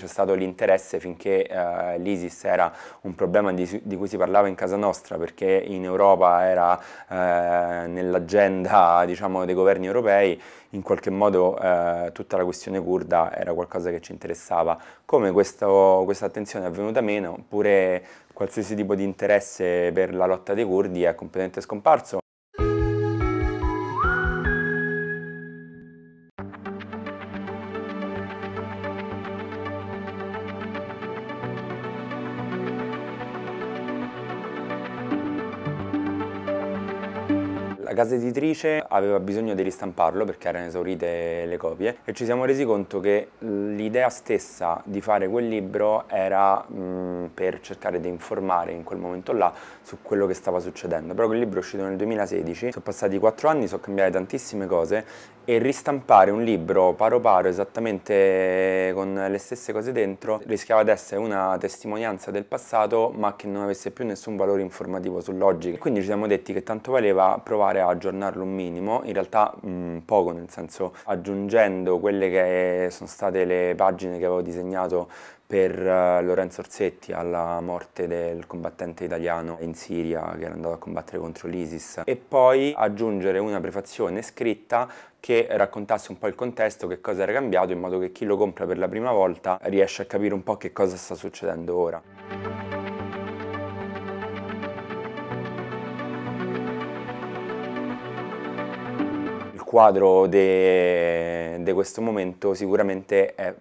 c'è stato l'interesse finché eh, l'ISIS era un problema di, di, cui si parlava in casa nostra perché in Europa era eh, nell'agenda diciamo, dei governi europei, in qualche modo eh, tutta la questione kurda era qualcosa che ci interessava. Come questo, questa attenzione è venuta meno, pure qualsiasi tipo di interesse per la lotta dei kurdi è completamente scomparso. La casa editrice aveva bisogno di ristamparlo perché erano esaurite le copie e ci siamo resi conto che l'idea stessa di fare quel libro era mh, mm, per cercare di informare in quel momento là su quello che stava succedendo. Però quel libro è uscito nel 2016, sono passati quattro anni, sono cambiate tantissime cose e ristampare un libro paro paro esattamente con le stesse cose dentro rischiava di essere una testimonianza del passato ma che non avesse più nessun valore informativo sull'oggi. Quindi ci siamo detti che tanto valeva provare a aggiornarlo un minimo, in realtà mh, mm, poco nel senso aggiungendo quelle che sono state le pagine che avevo disegnato per uh, Lorenzo Orsetti alla morte del combattente italiano in Siria che era andato a combattere contro l'ISIS e poi aggiungere una prefazione scritta che raccontasse un po' il contesto, che cosa era cambiato, in modo che chi lo compra per la prima volta riesce a capire un po' che cosa sta succedendo ora. quadro di questo momento sicuramente è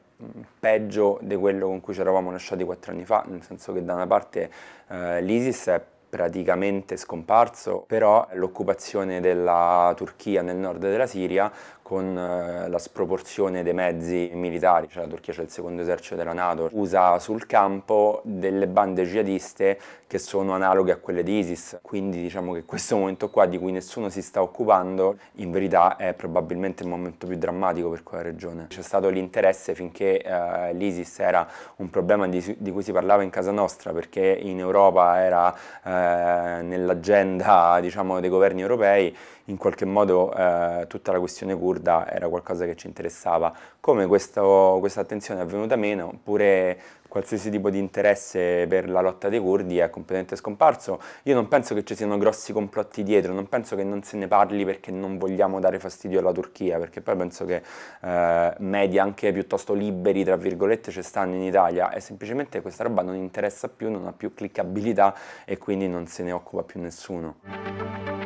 peggio di quello con cui ci eravamo lasciati quattro anni fa, nel senso che da una parte eh, l'ISIS è praticamente scomparso, però l'occupazione della Turchia nel nord della Siria con eh, la sproporzione dei mezzi militari, cioè la Turchia c'è il secondo esercito della Nato, usa sul campo delle bande jihadiste che sono analoghe a quelle di ISIS, quindi diciamo che questo momento qua di cui nessuno si sta occupando in verità è probabilmente il momento più drammatico per quella regione. C'è stato l'interesse finché eh, l'ISIS era un problema di, di, cui si parlava in casa nostra perché in Europa era eh, nell'agenda diciamo, dei governi europei, in qualche modo eh, tutta la questione kurda assurda, era qualcosa che ci interessava, come questa attenzione è venuta meno, oppure qualsiasi tipo di interesse per la lotta dei kurdi è completamente scomparso. Io non penso che ci siano grossi complotti dietro, non penso che non se ne parli perché non vogliamo dare fastidio alla Turchia, perché poi penso che eh, media anche piuttosto liberi, tra virgolette, ci stanno in Italia e semplicemente questa roba non interessa più, non ha più cliccabilità e quindi non se ne occupa più nessuno.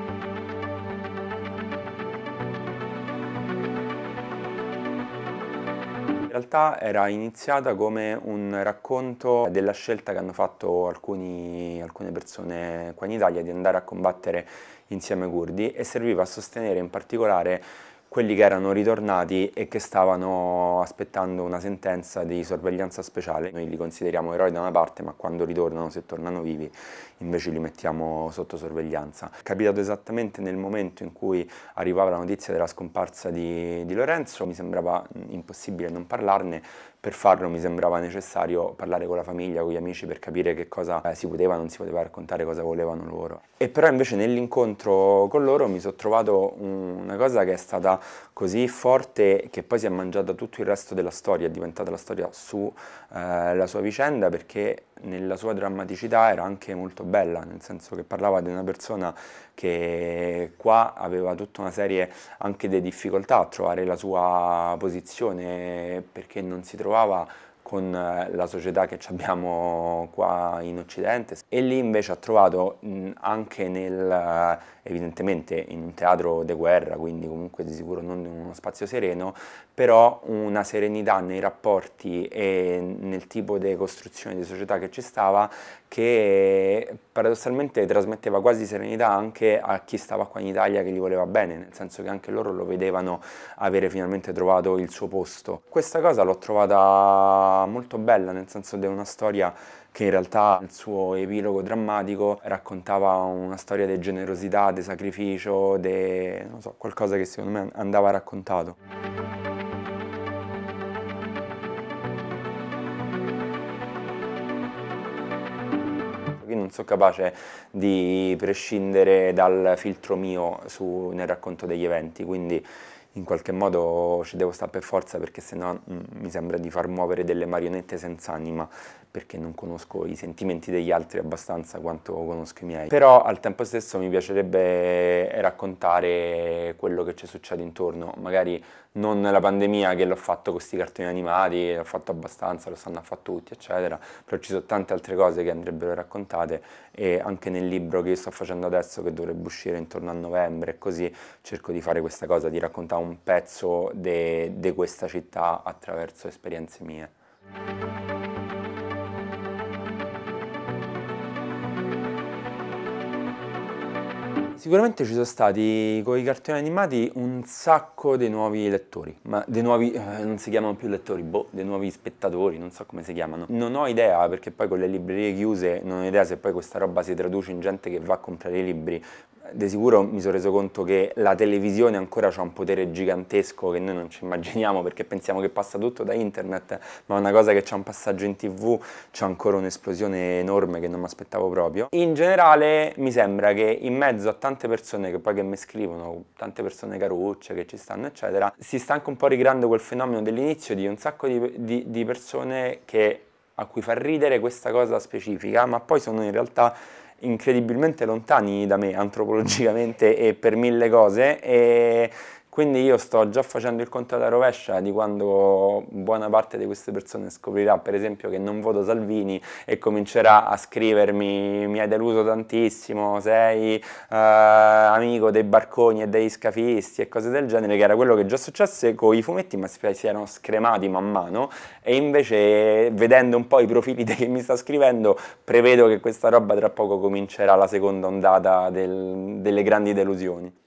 realtà era iniziata come un racconto della scelta che hanno fatto alcuni, alcune persone qua in Italia di andare a combattere insieme ai curdi e serviva a sostenere in particolare quelli che erano ritornati e che stavano aspettando una sentenza di sorveglianza speciale. Noi li consideriamo eroi da una parte, ma quando ritornano, se tornano vivi, invece li mettiamo sotto sorveglianza. È capitato esattamente nel momento in cui arrivava la notizia della scomparsa di, di Lorenzo, mi sembrava impossibile non parlarne, per farlo mi sembrava necessario parlare con la famiglia, con gli amici per capire che cosa eh, si poteva, non si poteva raccontare, cosa volevano loro. E però invece nell'incontro con loro mi sono trovato una cosa che è stata così forte che poi si è mangiata tutto il resto della storia, è diventata la storia sulla eh, sua vicenda perché nella sua drammaticità era anche molto bella, nel senso che parlava di una persona che qua aveva tutta una serie anche di difficoltà a trovare la sua posizione perché non si trovava con eh, la società che abbiamo qua in Occidente e lì invece ha trovato anche nel, eh, evidentemente in un teatro de guerra, quindi comunque di sicuro non in uno spazio sereno, però una serenità nei rapporti e nel tipo di costruzione di società che ci stava che paradossalmente trasmetteva quasi serenità anche a chi stava qua in Italia che gli voleva bene, nel senso che anche loro lo vedevano avere finalmente trovato il suo posto. Questa cosa l'ho trovata molto bella, nel senso di una storia che in realtà nel suo epilogo drammatico raccontava una storia di generosità, di sacrificio, di so, qualcosa che secondo me andava raccontato. non sono capace di prescindere dal filtro mio su, nel racconto degli eventi, quindi in qualche modo ci devo stare per forza perché sennò mh, mm, mi sembra di far muovere delle marionette senza anima perché non conosco i sentimenti degli altri abbastanza quanto conosco i miei. Però al tempo stesso mi piacerebbe raccontare quello che ci succede intorno, magari non la pandemia che l'ho fatto con questi cartoni animati, l'ho fatto abbastanza, lo sanno a fatto tutti, eccetera, però ci sono tante altre cose che andrebbero raccontate e anche nel libro che io sto facendo adesso che dovrebbe uscire intorno a novembre, e così cerco di fare questa cosa, di raccontare un pezzo di questa città attraverso esperienze mie. Sicuramente ci sono stati con i cartoni animati un sacco di nuovi lettori, ma dei nuovi, eh, non si chiamano più lettori, boh, dei nuovi spettatori, non so come si chiamano. Non ho idea, perché poi con le librerie chiuse non ho idea se poi questa roba si traduce in gente che va a comprare i libri, di sicuro mi sono reso conto che la televisione ancora ha un potere gigantesco che noi non ci immaginiamo perché pensiamo che passa tutto da internet, ma una cosa che c'è un passaggio in tv c'è ancora un'esplosione enorme che non mi aspettavo proprio. In generale mi sembra che in mezzo a tante persone che poi che mi scrivono, tante persone carucce che ci stanno eccetera, si sta anche un po' ricreando quel fenomeno dell'inizio di un sacco di, di, di persone che, a cui fa ridere questa cosa specifica, ma poi sono in realtà incredibilmente lontani da me antropologicamente e per mille cose e quindi io sto già facendo il conto alla rovescia di quando buona parte di queste persone scoprirà per esempio che non voto Salvini e comincerà a scrivermi mi hai deluso tantissimo, sei eh, amico dei barconi e dei scafisti e cose del genere, che era quello che già successe con i fumetti ma si erano scremati man mano e invece vedendo un po' i profili di chi mi sta scrivendo prevedo che questa roba tra poco comincerà la seconda ondata del, delle grandi delusioni.